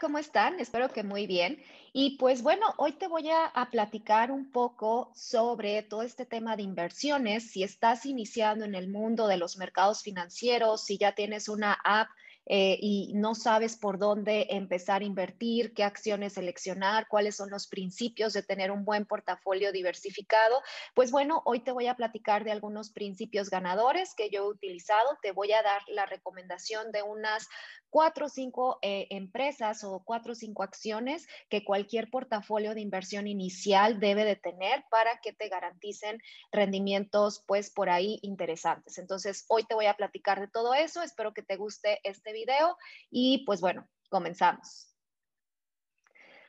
¿cómo están? Espero que muy bien. Y pues bueno, hoy te voy a, a, platicar un poco sobre todo este tema de inversiones. Si estás iniciando en el mundo de los mercados financieros, si ya tienes una app eh, y no sabes por dónde empezar a invertir, qué acciones seleccionar, cuáles son los principios de tener un buen portafolio diversificado, pues bueno, hoy te voy a platicar de algunos principios ganadores que yo he utilizado. Te voy a dar la recomendación de unas cuatro o cinco eh, empresas o cuatro o cinco acciones que cualquier portafolio de inversión inicial debe de tener para que te garanticen rendimientos pues por ahí interesantes. Entonces, hoy te voy a platicar de todo eso. Espero que te guste este video y pues bueno, comenzamos.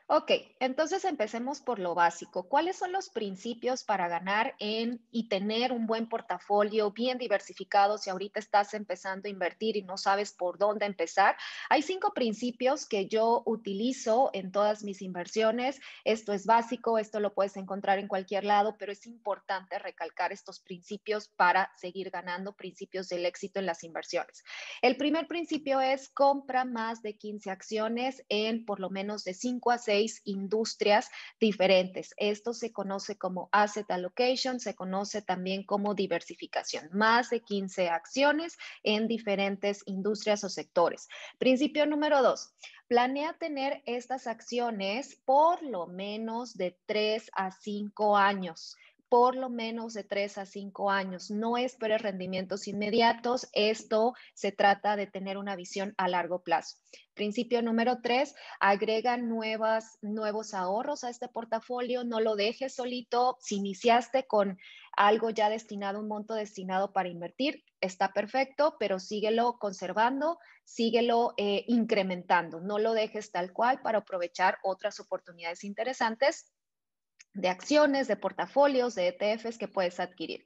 Ok, entonces empecemos por lo básico. ¿Cuáles son los principios para ganar en y tener un buen portafolio bien diversificado si ahorita estás empezando a invertir y no sabes por dónde empezar? Hay cinco principios que yo utilizo en todas mis inversiones. Esto es básico, esto lo puedes encontrar en cualquier lado, pero es importante recalcar estos principios para seguir ganando principios del éxito en las inversiones. El primer principio es compra más de 15 acciones en por lo menos de 5 a 6 industrias diferentes. Esto se conoce como asset allocation, se conoce también como diversificación, más de 15 acciones en diferentes industrias o sectores. Principio número dos, planea tener estas acciones por lo menos de 3 a 5 años por lo menos de tres a cinco años. No esperes rendimientos inmediatos. Esto se trata de tener una visión a largo plazo. Principio número tres, agrega nuevos ahorros a este portafolio. No lo dejes solito. Si iniciaste con algo ya destinado, un monto destinado para invertir, está perfecto, pero síguelo conservando, síguelo eh, incrementando. No lo dejes tal cual para aprovechar otras oportunidades interesantes de acciones, de portafolios, de ETFs que puedes adquirir.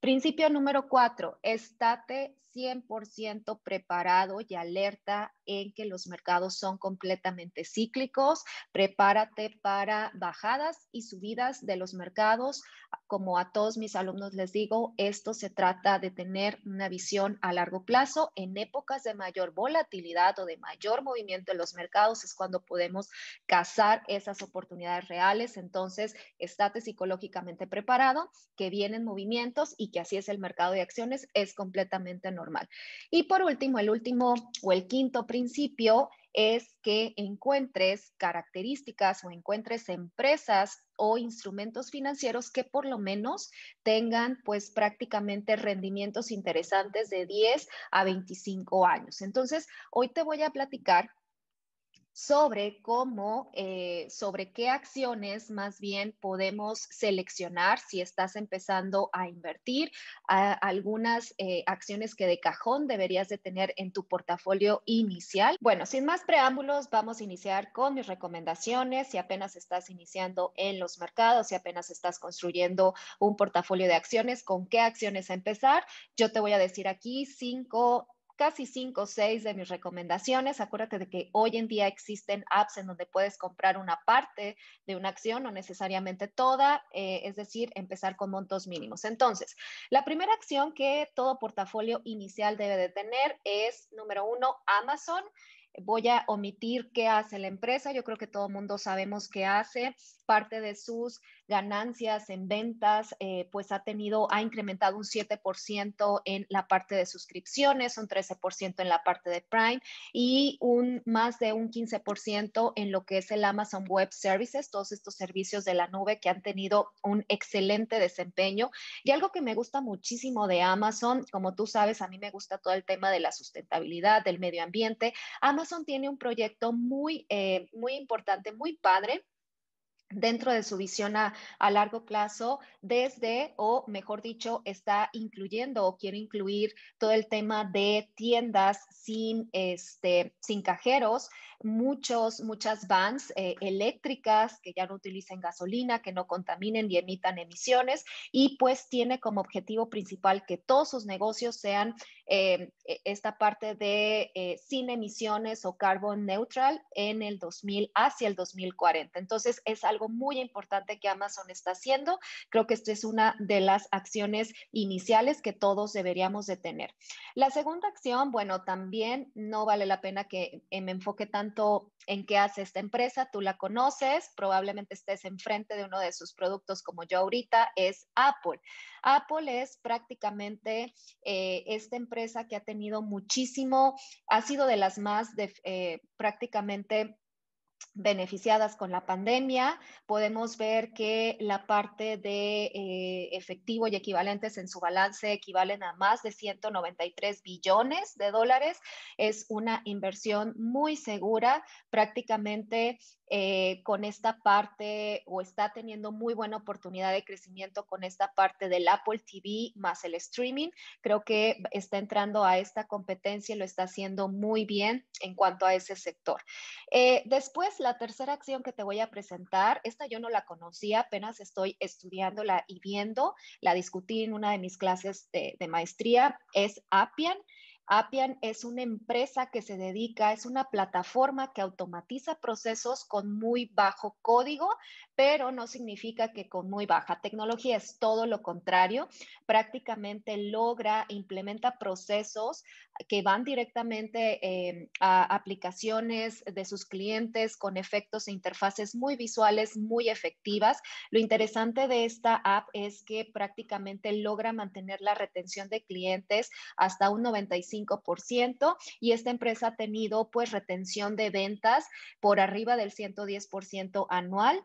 Principio número cuatro, estate 100% preparado y alerta en que los mercados son completamente cíclicos. Prepárate para bajadas y subidas de los mercados. Como a todos mis alumnos les digo, esto se trata de tener una visión a largo plazo. En épocas de mayor volatilidad o de mayor movimiento en los mercados es cuando podemos cazar esas oportunidades reales. Entonces, estate psicológicamente preparado, que vienen movimientos y que así es el mercado de acciones, es completamente normal. Y por último, el último o el quinto principio es que encuentres características o encuentres empresas o instrumentos financieros que por lo menos tengan pues prácticamente rendimientos interesantes de 10 a 25 años. Entonces, hoy te voy a platicar sobre cómo, eh, sobre qué acciones más bien podemos seleccionar si estás empezando a invertir, algunas eh, acciones que de cajón deberías de tener en tu portafolio inicial. Bueno, sin más preámbulos, vamos a iniciar con mis recomendaciones. Si apenas estás iniciando en los mercados, si apenas estás construyendo un portafolio de acciones, ¿con qué acciones empezar? Yo te voy a decir aquí cinco casi cinco o seis de mis recomendaciones. Acuérdate de que hoy en día existen apps en donde puedes comprar una parte de una acción, no necesariamente toda, eh, es decir, empezar con montos mínimos. Entonces, la primera acción que todo portafolio inicial debe de tener es, número uno, Amazon. Voy a omitir qué hace la empresa. Yo creo que todo el mundo sabemos qué hace. Parte de sus ganancias, en ventas, eh, pues ha tenido, ha incrementado un 7% en la parte de suscripciones, un 13% en la parte de Prime y un más de un 15% en lo que es el Amazon Web Services, todos estos servicios de la nube que han tenido un excelente desempeño. Y algo que me gusta muchísimo de Amazon, como tú sabes, a mí me gusta todo el tema de la sustentabilidad, del medio ambiente. Amazon tiene un proyecto muy, eh, muy importante, muy padre dentro de su visión a, largo plazo desde, o mejor dicho, está incluyendo o quiere incluir todo el tema de tiendas sin, este, sin cajeros, muchos, muchas vans eh, eléctricas que ya no utilicen gasolina, que no contaminen y emitan emisiones, y pues tiene como objetivo principal que todos sus negocios sean Em, e, esta parte de eh, sin emisiones o carbon neutral en el 2000 hacia el 2040. Entonces es algo muy importante que Amazon está haciendo. Creo que esta es una de las acciones iniciales que todos deberíamos de tener. La segunda acción, bueno, también no vale la pena que eh, me enfoque tanto en qué hace esta empresa. Tú la conoces, probablemente estés enfrente de uno de sus productos como yo ahorita, es Apple. Apple es prácticamente eh, esta empresa que ha tenido muchísimo, ha sido de las más de, eh, prácticamente beneficiadas con la pandemia. Podemos ver que la parte de eh, efectivo y equivalentes en su balance equivalen a más de 193 billones de dólares. Es una inversión muy segura, prácticamente eh, con esta parte o está teniendo muy buena oportunidad de crecimiento con esta parte del Apple TV más el streaming. Creo que está entrando a esta competencia y lo está haciendo muy bien en cuanto a ese sector. Eh, después, la tercera acción que te voy a presentar, esta yo no la conocía, apenas estoy estudiándola y viendo, la discutí en una de mis clases de, de maestría, es Appian. Appian es una empresa que se dedica, es una plataforma que automatiza procesos con muy bajo código, pero no significa que con muy baja tecnología, es todo lo contrario. Prácticamente logra, e implementa procesos que van directamente eh, a aplicaciones de sus clientes con efectos e interfaces muy visuales, muy efectivas. Lo interesante de esta app es que prácticamente logra mantener la retención de clientes hasta un 95% y esta empresa ha tenido pues retención de ventas por arriba del 110% anual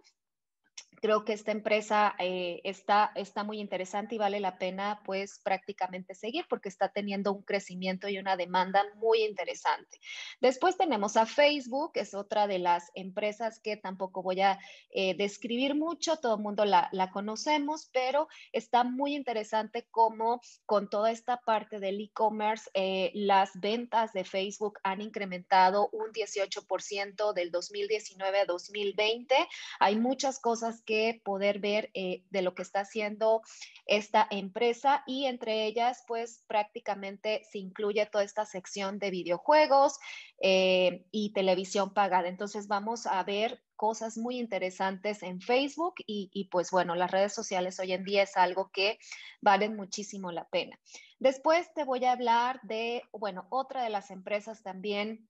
creo que esta empresa eh, está, está muy interesante y vale la pena pues prácticamente seguir porque está teniendo un crecimiento y una demanda muy interesante. Después tenemos a Facebook, es otra de las empresas que tampoco voy a eh, describir mucho, todo el mundo la, conocemos, pero está muy interesante cómo con toda esta parte del e-commerce, eh, las ventas de Facebook han incrementado un 18% del 2019 a 2020. Hay muchas cosas que poder ver eh, de lo que está haciendo esta empresa y entre ellas pues prácticamente se incluye toda esta sección de videojuegos eh, y televisión pagada. Entonces vamos a ver cosas muy interesantes en Facebook y, pues bueno, las redes sociales hoy en día es algo que valen muchísimo la pena. Después te voy a hablar de, bueno, otra de las empresas también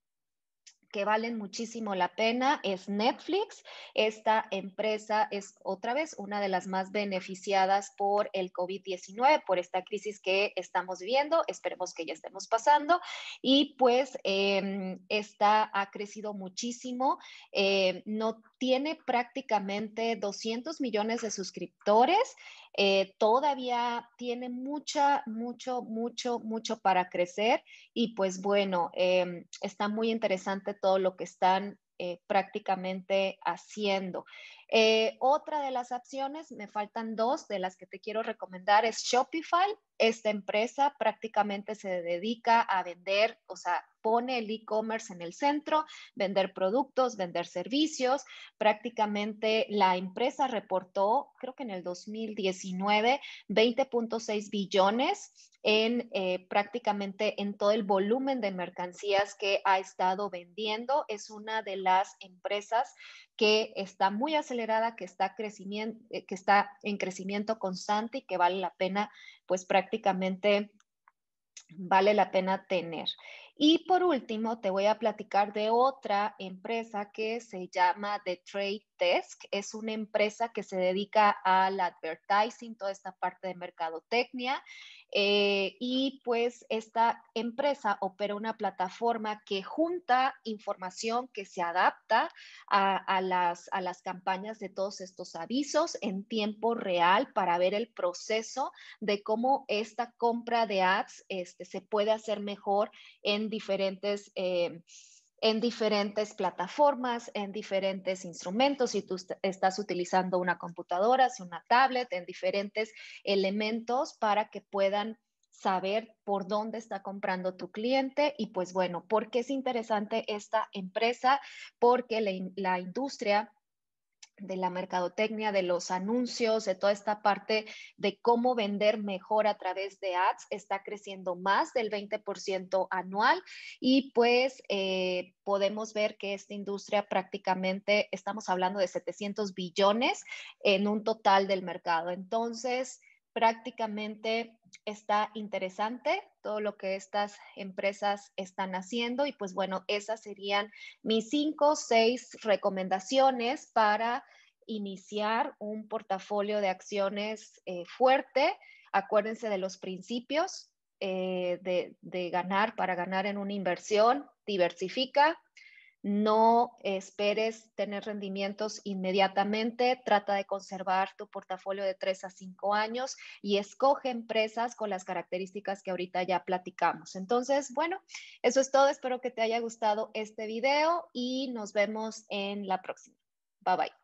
que valen muchísimo la pena es Netflix. Esta empresa es otra vez una de las más beneficiadas por el COVID-19, por esta crisis que estamos viviendo. Esperemos que ya estemos pasando. Y pues eh, esta ha crecido muchísimo. Eh, no tiene prácticamente 200 millones de suscriptores. Eh, todavía tiene mucha, mucho, mucho, mucho para crecer. Y pues bueno, em, está muy interesante todo lo que están eh, prácticamente haciendo. Eh, otra de las opciones, me faltan dos de las que te quiero recomendar, es Shopify. Esta empresa prácticamente se dedica a vender, o sea, pone el e-commerce en el centro, vender productos, vender servicios. Prácticamente la empresa reportó, creo que en el 2019, 20.6 billones en eh, prácticamente en todo el volumen de mercancías que ha estado vendiendo. Es una de las empresas, que está muy acelerada, que está, crecimiento, eh, que está en crecimiento constante y que vale la pena, pues prácticamente vale la pena tener. Y por último, te voy a platicar de otra empresa que se llama The Trade Desk. Es una empresa que se dedica al advertising, toda esta parte de mercadotecnia. Eh, y pues esta empresa opera una plataforma que junta información que se adapta a, las, las campañas de todos estos avisos en tiempo real para ver el proceso de cómo esta compra de ads este, se puede hacer mejor en diferentes... Eh, en diferentes plataformas, en diferentes instrumentos, si tú estás utilizando una computadora, si una tablet, en diferentes elementos para que puedan saber por dónde está comprando tu cliente y pues bueno, ¿por qué es interesante esta empresa? Porque la industria de la mercadotecnia, de los anuncios, de toda esta parte de cómo vender mejor a través de ads, está creciendo más del 20% anual y pues eh, podemos ver que esta industria prácticamente estamos hablando de 700 billones en un total del mercado. Entonces, prácticamente está interesante todo lo que estas empresas están haciendo y pues bueno, esas serían mis cinco o seis recomendaciones para iniciar un portafolio de acciones eh, fuerte. Acuérdense de los principios eh, de, de ganar para ganar en una inversión, diversifica, no esperes tener rendimientos inmediatamente, trata de conservar tu portafolio de 3 a 5 años y escoge empresas con las características que ahorita ya platicamos. Entonces, bueno, eso es todo. Espero que te haya gustado este video y nos vemos en la próxima. Bye bye.